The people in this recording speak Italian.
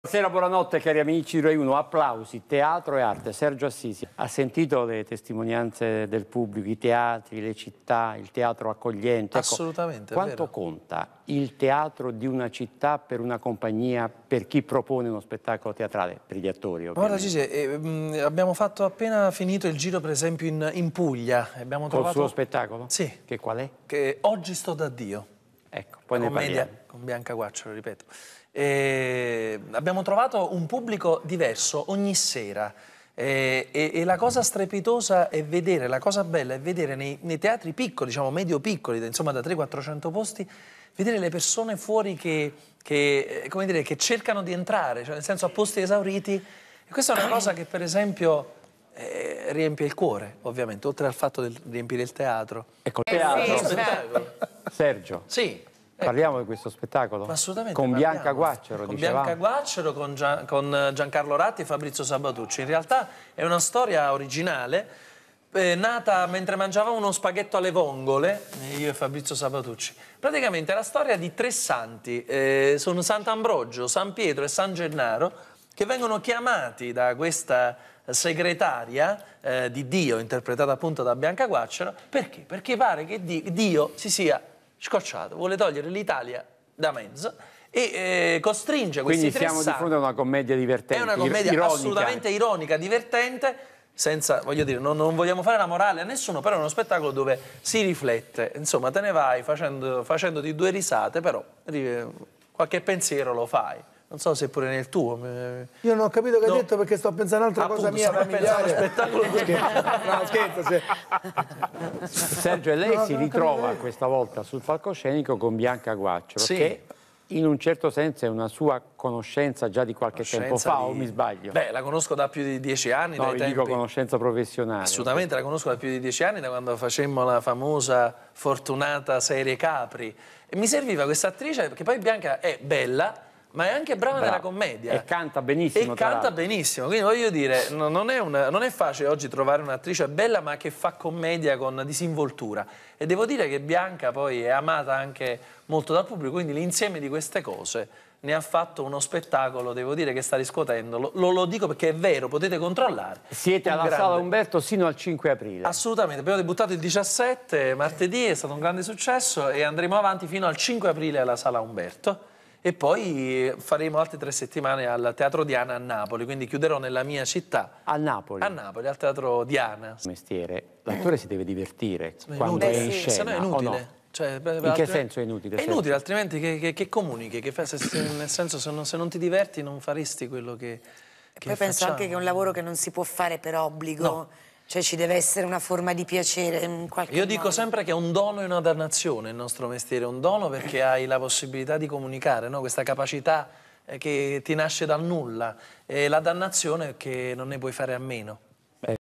Buonasera, buonanotte cari amici, Rai 1, applausi, teatro e arte. Sergio Assisi ha sentito le testimonianze del pubblico, i teatri, le città, il teatro accogliente. Ecco, Assolutamente. Ecco, quanto conta il teatro di una città per una compagnia, per chi propone uno spettacolo teatrale? Per gli attori ovviamente. Guarda Gigi, eh, mm, abbiamo fatto appena finito il giro per esempio in, in Puglia. Abbiamo trovato... Col suo spettacolo? Sì. Che qual è? Che Oggi sto da Dio. Ecco, poi La ne commedia, parliamo. Con Bianca Guaccio, lo ripeto eh, abbiamo trovato un pubblico diverso ogni sera. Eh, e, e, la cosa strepitosa è vedere, la cosa bella è vedere nei, nei teatri piccoli, diciamo medio-piccoli, insomma da 300-400 posti, vedere le persone fuori che, che, eh, dire, che cercano di entrare, cioè nel senso a posti esauriti. E questa è una cosa che per esempio eh, riempie il cuore, ovviamente, oltre al fatto di riempire il teatro. Ecco, il teatro. Sì, certo. Sergio. Sì. Eh, parliamo di questo spettacolo? Assolutamente. Con parliamo. Bianca Guaccero, Con dicevamo. Bianca Guacciaro, con, Gian, con, Giancarlo Ratti e Fabrizio Sabatucci. In realtà è una storia originale, eh, nata mentre mangiavamo uno spaghetto alle vongole, io e Fabrizio Sabatucci. Praticamente è la storia di tre santi, eh, sono Sant'Ambrogio, San Pietro e San Gennaro, che vengono chiamati da questa segretaria eh, di Dio, interpretata appunto da Bianca Guaccero, perché? Perché pare che Dio si sia scocciato, vuole togliere l'Italia da mezzo e eh, costringe questi Quindi siamo di fronte a una commedia divertente. È una commedia ironica. assolutamente ironica, divertente, senza, voglio dire, non, non, vogliamo fare la morale a nessuno, però è uno spettacolo dove si riflette. Insomma, te ne vai facendo, facendoti due risate, però eh, qualche pensiero lo fai non so se pure nel tuo. Io non ho capito che no. hai detto perché sto pensando a un'altra Appunto, cosa mia familiare. spettacolo di scherzo. No, scherzo sì. Sergio, e lei no, si ritrova questa volta sul palcoscenico con Bianca Guaccio, sì. che in un certo senso è una sua conoscenza già di qualche conoscenza tempo fa, di... o mi sbaglio? Beh, la conosco da più di dieci anni. No, vi tempi... dico conoscenza professionale. Assolutamente, la conosco da più di dieci anni, da quando facemmo la famosa fortunata serie Capri. E mi serviva questa attrice, perché poi Bianca è bella, ma è anche brava Bravo. nella commedia. E canta benissimo. E canta benissimo, quindi voglio dire, non, è una, non, è facile oggi trovare un'attrice bella ma che fa commedia con disinvoltura. E devo dire che Bianca poi è amata anche molto dal pubblico, quindi l'insieme di queste cose ne ha fatto uno spettacolo, devo dire, che sta riscuotendo. Lo, lo dico perché è vero, potete controllare. Siete alla grande... sala Umberto sino al 5 aprile. Assolutamente, abbiamo debuttato il 17 martedì, è stato un grande successo e andremo avanti fino al 5 aprile alla sala Umberto e poi faremo altre tre settimane al Teatro Diana a Napoli, quindi chiuderò nella mia città. A Napoli? A Napoli, al Teatro Diana. Mestiere, l'attore si deve divertire è quando è in scena, Se no è inutile. No? Cioè, in che senso è inutile? È inutile, senso? altrimenti che, che, che comunichi, che fai, se, se, nel senso se non, se non ti diverti non faresti quello che... E poi facciamo. penso anche che è un lavoro che non si può fare per obbligo. No cioè ci deve essere una forma di piacere in qualche Io modo. dico sempre che è un dono e una dannazione il nostro mestiere, è un dono perché hai la possibilità di comunicare, no? questa capacità eh, che ti nasce dal nulla e la dannazione è che non ne puoi fare a meno.